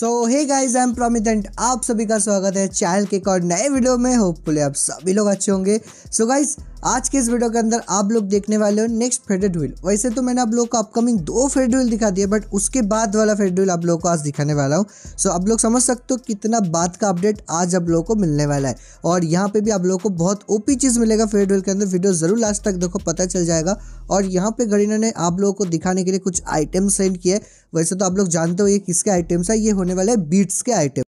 So hey guys I am प्रोमिदेंट आप सभी का स्वागत है चैनल के एक और नए वीडियो में होपफुली आप सभी लोग अच्छे होंगे सो so गाइज आज के इस वीडियो के अंदर आप लोग देखने वाले हो नेक्स्ट फेडेड व्हील वैसे तो मैंने आप लोग को अपकमिंग दो फेड व्हील दिखा दिए बट उसके बाद वाला फेड व्हील आप लोग को आज दिखाने वाला हूँ सो so आप लोग समझ सकते हो कितना बात का अपडेट आज आप लोग को मिलने वाला है और यहाँ पे भी आप लोग को बहुत ओपी चीज़ मिलेगा फेड व्हील के अंदर वीडियो ज़रूर लास्ट तक देखो पता चल जाएगा और यहाँ पे घड़ी ने आप लोगों को दिखाने के लिए कुछ आइटम सेंड किए वैसे तो आप लोग जानते हो ये किसके आइटम्स है ये होने होने वाले बीट्स के आइटम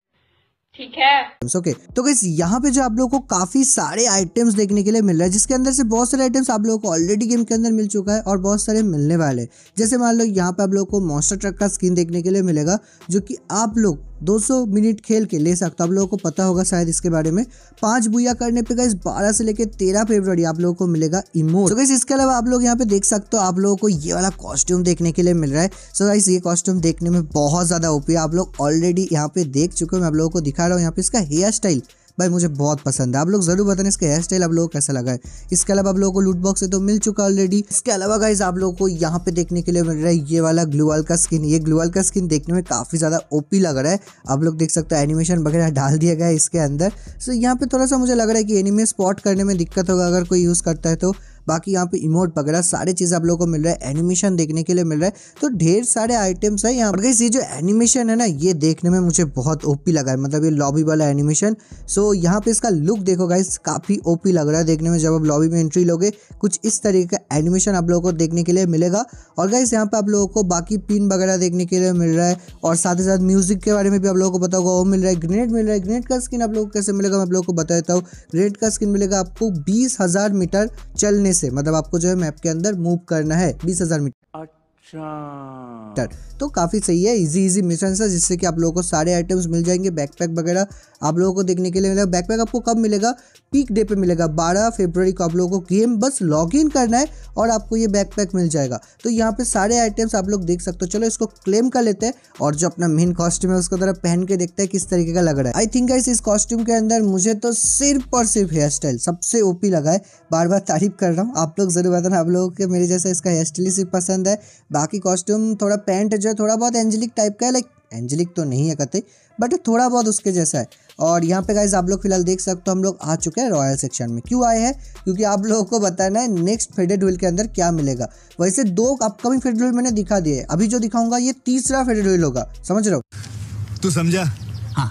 ठीक है ओके okay. तो गैस यहाँ पे जो आप लोगों को काफी सारे आइटम्स देखने के लिए मिल रहा है जिसके अंदर से बहुत सारे आइटम्स आप लोगों को ऑलरेडी गेम के अंदर मिल चुका है और बहुत सारे मिलने वाले जैसे मान लो यहाँ पे आप लोगों को मॉन्स्टर ट्रक का स्किन देखने के लिए मिलेगा जो कि आप लोग 200 मिनट खेल के ले सकते हो आप लोगों को पता होगा शायद इसके बारे में पांच बुया करने पे गई बारह से लेकर तेरह फेब्रवरी आप लोगों को मिलेगा इमोट तो गाइस इसके अलावा आप लोग यहाँ पे देख सकते हो आप लोगों को ये वाला कॉस्ट्यूम देखने के लिए मिल रहा है सो गाइस ये कॉस्ट्यूम देखने में बहुत ज़्यादा ओपी है आप लोग ऑलरेडी यहाँ पे देख चुके हो मैं आप लोगों को दिखा रहा हूँ यहाँ पे इसका हेयर स्टाइल भाई मुझे बहुत पसंद है आप लोग जरूर बताने इसका हेयर स्टाइल आप लोगों को कैसा लगा है इसके अलावा आप लोगों को लूट बॉक्स से तो मिल चुका ऑलरेडी इसके अलावा गाइज आप लोगों को यहाँ पे देखने के लिए मिल रहा है ये वाला ग्लूवाल का स्किन ये ग्लूवाल का स्किन देखने में काफ़ी ज़्यादा ओपी लग रहा है आप लोग देख सकते हो एनिमेशन वगैरह डाल दिया गया है इसके अंदर सो यहाँ पर थोड़ा सा मुझे लग रहा है कि एनिमे स्पॉट करने में दिक्कत होगा अगर कोई यूज़ करता है तो बाकी यहाँ पे इमोट वगैरह सारे चीज़ आप लोग को मिल रहा है एनिमेशन देखने के लिए मिल रहा है तो ढेर सारे आइटम्स है यहाँ पर ये जो एनिमेशन है ना ये देखने में मुझे बहुत ओपी लगा है मतलब ये लॉबी वाला एनिमेशन सो यहाँ पे इसका लुक देखो गाइस काफ़ी ओपी लग रहा है देखने में जब आप लॉबी में एंट्री लोगे कुछ इस तरीके का एनिमेशन आप लोगों को देखने के लिए मिलेगा और गाइस यहाँ पे आप लोगों को बाकी पिन वगैरह देखने के लिए मिल रहा है और साथ ही साथ म्यूजिक के बारे में भी आप लोगों को पता होगा वो मिल रहा है ग्रेनेड मिल रहा है ग्रेनेड का स्किन आप लोगों को कैसे मिलेगा मैं आप लोगों को बता देता हूँ ग्रेनेड का स्किन मिलेगा आपको बीस मीटर चलने से मतलब आपको जो है मैप के अंदर मूव करना है बीस हजार मीटर अच्छा तो काफ़ी सही है इजी इजी मिशन है जिससे कि आप लोगों को सारे आइटम्स मिल जाएंगे बैकपैक वगैरह आप लोगों को देखने के लिए मिलेगा बैकपैक आपको कब मिलेगा पीक डे पे मिलेगा 12 फरवरी को आप लोगों को गेम बस लॉग इन करना है और आपको ये बैकपैक मिल जाएगा तो यहाँ पे सारे आइटम्स आप लोग देख सकते हो चलो इसको क्लेम कर लेते हैं और जो अपना मेन कॉस्ट्यूम है उसको तरह पहन के देखते हैं किस तरीके का लग रहा है आई थिंक इस कॉस्ट्यूम के अंदर मुझे तो सिर्फ और सिर्फ हेयर स्टाइल सबसे ओपी लगा है बार बार तारीफ कर रहा हूँ आप लोग जरूर बताना आप लोगों के मेरे जैसा इसका हेयर स्टाइल ही सिर्फ पसंद है बाकी कॉस्ट्यूम थोड़ा पैंट जो है थोड़ा बहुत एंजेलिक टाइप का है लाइक एंजेलिक तो नहीं है कतई बट थोड़ा बहुत उसके जैसा है और यहाँ पे गाइज आप लोग फिलहाल देख सकते हो हम लोग आ चुके हैं रॉयल सेक्शन में क्यों आए हैं क्योंकि आप लोगों को बताना है नेक्स्ट फेडेड व्हील के अंदर क्या मिलेगा वैसे दो अपकमिंग फेडेड व्हील मैंने दिखा दिए अभी जो दिखाऊंगा ये तीसरा फेडेड व्हील होगा समझ रहे हो तू समझा हाँ।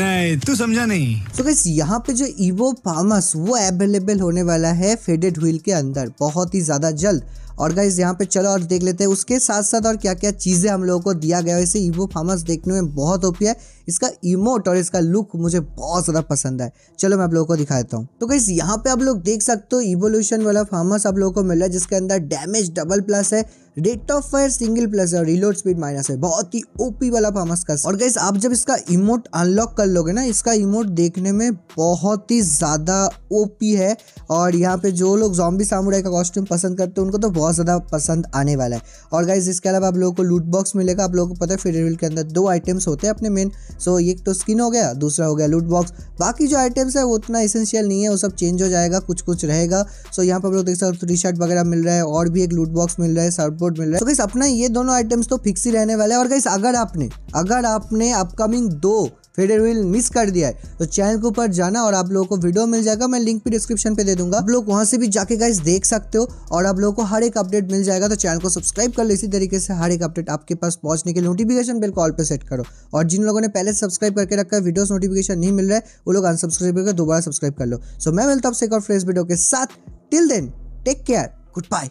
नहीं तू समझा नहीं तो so यहाँ पे जो ईवो पामस वो अवेलेबल होने वाला है फेडेड व्हील के अंदर बहुत ही ज़्यादा जल्द और गाइज यहाँ पे चलो और देख लेते हैं उसके साथ साथ और क्या क्या चीज़ें हम लोगों को दिया गया है इसे ईवो फार्मस देखने में बहुत ओपी है इसका इमोट और इसका लुक मुझे बहुत ज़्यादा पसंद है चलो मैं आप लोगों को दिखा देता हूँ तो गाइज यहाँ पे आप लोग देख सकते हो इवोल्यूशन वाला फार्मस आप लोगों को रहा है जिसके अंदर डैमेज डबल प्लस है rate of fire single plus और रिलोड स्पीड माइनस है बहुत ही ओपी वाला फार्मस का और गैस आप जब इसका इमोट अनलॉक कर लोगे ना इसका इमोट देखने में बहुत ही ज़्यादा ओपी है और यहाँ पे जो लोग जॉम्बी सामुराई का कॉस्ट्यूम पसंद करते हैं उनको तो बहुत ज़्यादा पसंद आने वाला है और गाइज इसके अलावा आप लोगों को लूट बॉक्स मिलेगा आप लोगों को पता है फ्री के अंदर दो आइटम्स होते हैं अपने मेन सो एक तो स्किन हो गया दूसरा हो गया लूट बॉक्स बाकी जो आइटम्स है वो उतना इसेंशियल नहीं है वो सब चेंज हो जाएगा कुछ कुछ रहेगा सो यहाँ पर आप लोग देख सकते हो टी शर्ट वगैरह मिल रहा है और भी एक लूट बॉक्स मिल रहा है सर्व सपोर्ट मिल रहा है तो गाइस अपना ये दोनों आइटम्स तो फिक्स ही रहने वाले हैं और गाइस अगर आपने अगर आपने अपकमिंग दो फेडर व्हील मिस कर दिया है तो चैनल के ऊपर जाना और आप लोगों को वीडियो मिल जाएगा मैं लिंक भी डिस्क्रिप्शन पे दे दूंगा आप लोग वहां से भी जाके गाइस देख सकते हो और आप लोगों को हर एक अपडेट मिल जाएगा तो चैनल को सब्सक्राइब कर लो इसी तरीके से हर एक अपडेट आपके पास पहुंचने के लिए नोटिफिकेशन बिल कॉल पर सेट करो और जिन लोगों ने पहले सब्सक्राइब करके रखा है वीडियो नोटिफिकेशन नहीं मिल रहा है वो लोग अनसब्सक्राइब करके दोबारा सब्सक्राइब कर लो सो मैं मिलता हूँ आपसे एक और फ्रेश वीडियो के साथ till then take care good bye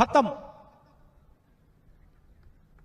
खत्म